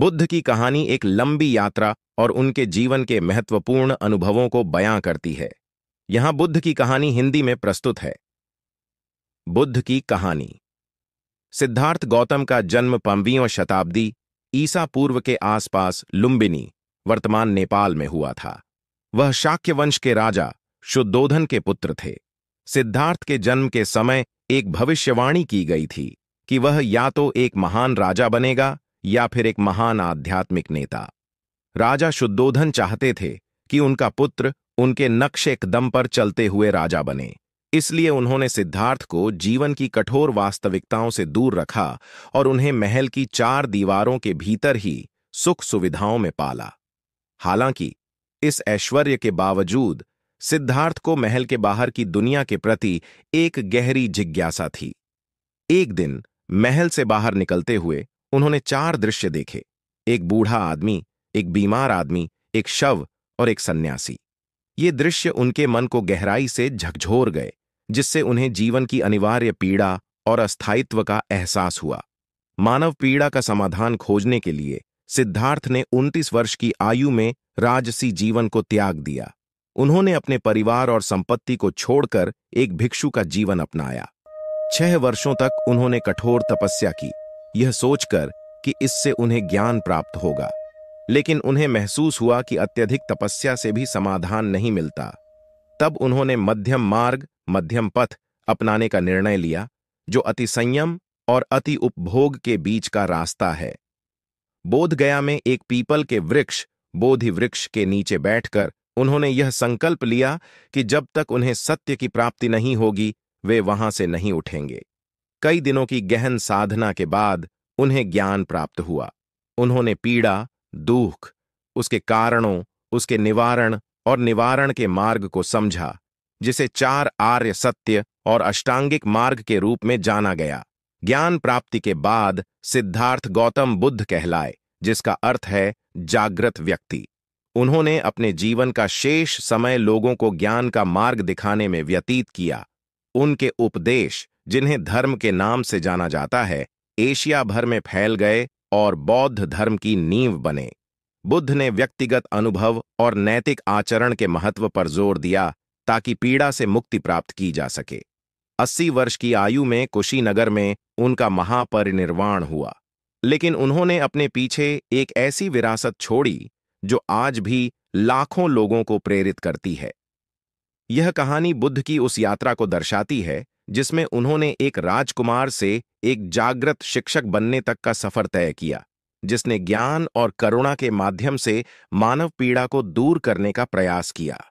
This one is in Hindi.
बुद्ध की कहानी एक लंबी यात्रा और उनके जीवन के महत्वपूर्ण अनुभवों को बयां करती है यहां बुद्ध की कहानी हिंदी में प्रस्तुत है बुद्ध की कहानी सिद्धार्थ गौतम का जन्म पंवीयों शताब्दी ईसा पूर्व के आसपास लुम्बिनी वर्तमान नेपाल में हुआ था वह शाक्य वंश के राजा शुद्धोधन के पुत्र थे सिद्धार्थ के जन्म के समय एक भविष्यवाणी की गई थी कि वह या तो एक महान राजा बनेगा या फिर एक महान आध्यात्मिक नेता राजा शुद्धोधन चाहते थे कि उनका पुत्र उनके नक्शे एकदम पर चलते हुए राजा बने इसलिए उन्होंने सिद्धार्थ को जीवन की कठोर वास्तविकताओं से दूर रखा और उन्हें महल की चार दीवारों के भीतर ही सुख सुविधाओं में पाला हालांकि इस ऐश्वर्य के बावजूद सिद्धार्थ को महल के बाहर की दुनिया के प्रति एक गहरी जिज्ञासा थी एक दिन महल से बाहर निकलते हुए उन्होंने चार दृश्य देखे एक बूढ़ा आदमी एक बीमार आदमी एक शव और एक सन्यासी ये दृश्य उनके मन को गहराई से झकझोर गए जिससे उन्हें जीवन की अनिवार्य पीड़ा और अस्थायित्व का एहसास हुआ मानव पीड़ा का समाधान खोजने के लिए सिद्धार्थ ने 29 वर्ष की आयु में राजसी जीवन को त्याग दिया उन्होंने अपने परिवार और संपत्ति को छोड़कर एक भिक्षु का जीवन अपनाया छह वर्षों तक उन्होंने कठोर तपस्या की यह सोचकर कि इससे उन्हें ज्ञान प्राप्त होगा लेकिन उन्हें महसूस हुआ कि अत्यधिक तपस्या से भी समाधान नहीं मिलता तब उन्होंने मध्यम मार्ग मध्यम पथ अपनाने का निर्णय लिया जो अति संयम और अति उपभोग के बीच का रास्ता है बोधगया में एक पीपल के वृक्ष बोधि वृक्ष के नीचे बैठकर उन्होंने यह संकल्प लिया कि जब तक उन्हें सत्य की प्राप्ति नहीं होगी वे वहां से नहीं उठेंगे कई दिनों की गहन साधना के बाद उन्हें ज्ञान प्राप्त हुआ उन्होंने पीड़ा दुख उसके कारणों उसके निवारण और निवारण के मार्ग को समझा जिसे चार आर्य सत्य और अष्टांगिक मार्ग के रूप में जाना गया ज्ञान प्राप्ति के बाद सिद्धार्थ गौतम बुद्ध कहलाए जिसका अर्थ है जागृत व्यक्ति उन्होंने अपने जीवन का शेष समय लोगों को ज्ञान का मार्ग दिखाने में व्यतीत किया उनके उपदेश जिन्हें धर्म के नाम से जाना जाता है एशिया भर में फैल गए और बौद्ध धर्म की नींव बने बुद्ध ने व्यक्तिगत अनुभव और नैतिक आचरण के महत्व पर जोर दिया ताकि पीड़ा से मुक्ति प्राप्त की जा सके 80 वर्ष की आयु में कुशीनगर में उनका महापरिनिर्वाण हुआ लेकिन उन्होंने अपने पीछे एक ऐसी विरासत छोड़ी जो आज भी लाखों लोगों को प्रेरित करती है यह कहानी बुद्ध की उस यात्रा को दर्शाती है जिसमें उन्होंने एक राजकुमार से एक जागृत शिक्षक बनने तक का सफर तय किया जिसने ज्ञान और करुणा के माध्यम से मानव पीड़ा को दूर करने का प्रयास किया